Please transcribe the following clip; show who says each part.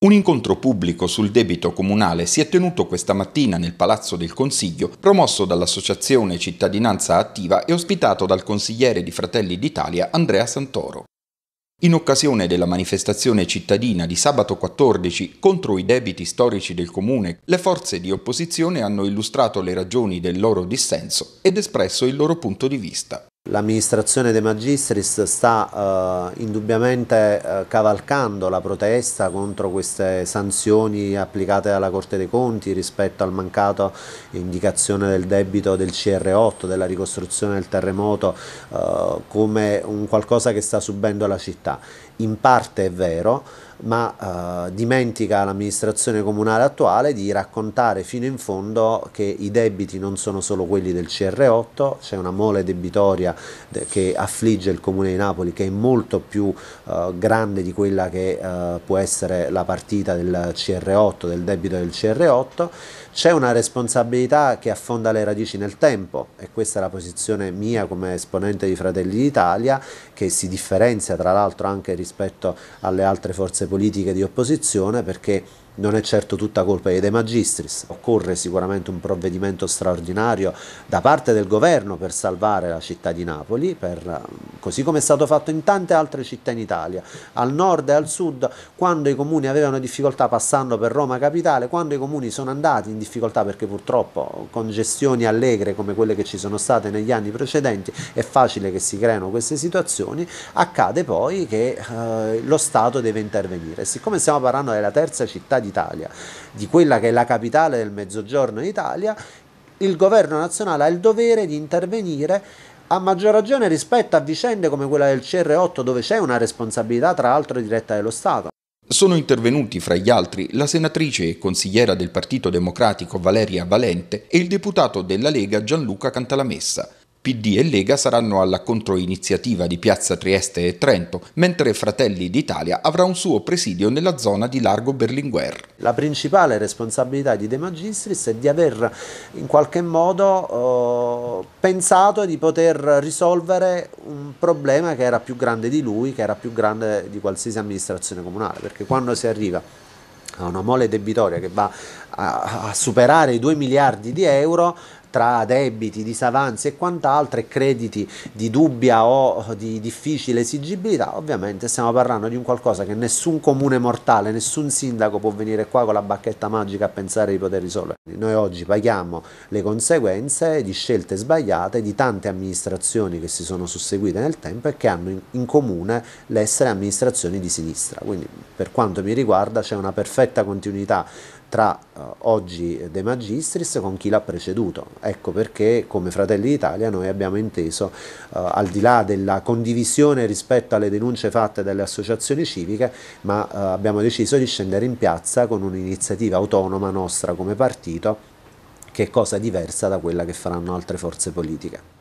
Speaker 1: Un incontro pubblico sul debito comunale si è tenuto questa mattina nel Palazzo del Consiglio, promosso dall'Associazione Cittadinanza Attiva e ospitato dal consigliere di Fratelli d'Italia Andrea Santoro. In occasione della manifestazione cittadina di sabato 14 contro i debiti storici del comune, le forze di opposizione hanno illustrato le ragioni del loro dissenso ed espresso il loro punto di vista.
Speaker 2: L'amministrazione De Magistris sta eh, indubbiamente eh, cavalcando la protesta contro queste sanzioni applicate dalla Corte dei Conti rispetto al mancato indicazione del debito del CR8, della ricostruzione del terremoto, eh, come un qualcosa che sta subendo la città. In parte è vero, ma eh, dimentica l'amministrazione comunale attuale di raccontare fino in fondo che i debiti non sono solo quelli del CR8, c'è una mole debitoria che affligge il comune di Napoli che è molto più eh, grande di quella che eh, può essere la partita del CR8, del debito del CR8, c'è una responsabilità che affonda le radici nel tempo e questa è la posizione mia come esponente di Fratelli d'Italia che si differenzia tra l'altro anche rispetto alle altre forze politiche di opposizione perché non è certo tutta colpa dei De Magistris, occorre sicuramente un provvedimento straordinario da parte del governo per salvare la cittadina Napoli, per, eh, così come è stato fatto in tante altre città in Italia, al nord e al sud, quando i comuni avevano difficoltà passando per Roma Capitale, quando i comuni sono andati in difficoltà perché purtroppo con gestioni allegre come quelle che ci sono state negli anni precedenti è facile che si creino queste situazioni, accade poi che eh, lo Stato deve intervenire. Siccome stiamo parlando della terza città d'Italia, di quella che è la capitale del Mezzogiorno d'Italia, il governo nazionale ha il dovere di intervenire a maggior ragione rispetto a vicende come quella del CR8 dove c'è una responsabilità tra l'altro diretta dello Stato.
Speaker 1: Sono intervenuti fra gli altri la senatrice e consigliera del Partito Democratico Valeria Valente e il deputato della Lega Gianluca Cantalamessa, PD e Lega saranno alla controiniziativa di Piazza Trieste e Trento, mentre Fratelli d'Italia avrà un suo presidio nella zona di Largo Berlinguer. La principale responsabilità di De Magistris è di aver
Speaker 2: in qualche modo eh, pensato di poter risolvere un problema che era più grande di lui, che era più grande di qualsiasi amministrazione comunale, perché quando si arriva a una mole debitoria che va a, a superare i 2 miliardi di euro, tra debiti, disavanzi e quant'altro e crediti di dubbia o di difficile esigibilità, ovviamente stiamo parlando di un qualcosa che nessun comune mortale, nessun sindaco può venire qua con la bacchetta magica a pensare di poter risolvere. Noi oggi paghiamo le conseguenze di scelte sbagliate di tante amministrazioni che si sono susseguite nel tempo e che hanno in comune l'essere amministrazioni di sinistra. Quindi per quanto mi riguarda c'è una perfetta continuità tra eh, oggi De Magistris con chi l'ha preceduto. Ecco perché come Fratelli d'Italia noi abbiamo inteso, eh, al di là della condivisione rispetto alle denunce fatte dalle associazioni civiche, ma eh, abbiamo deciso di scendere in piazza con un'iniziativa autonoma nostra come partito, che è cosa diversa da quella che faranno altre forze politiche.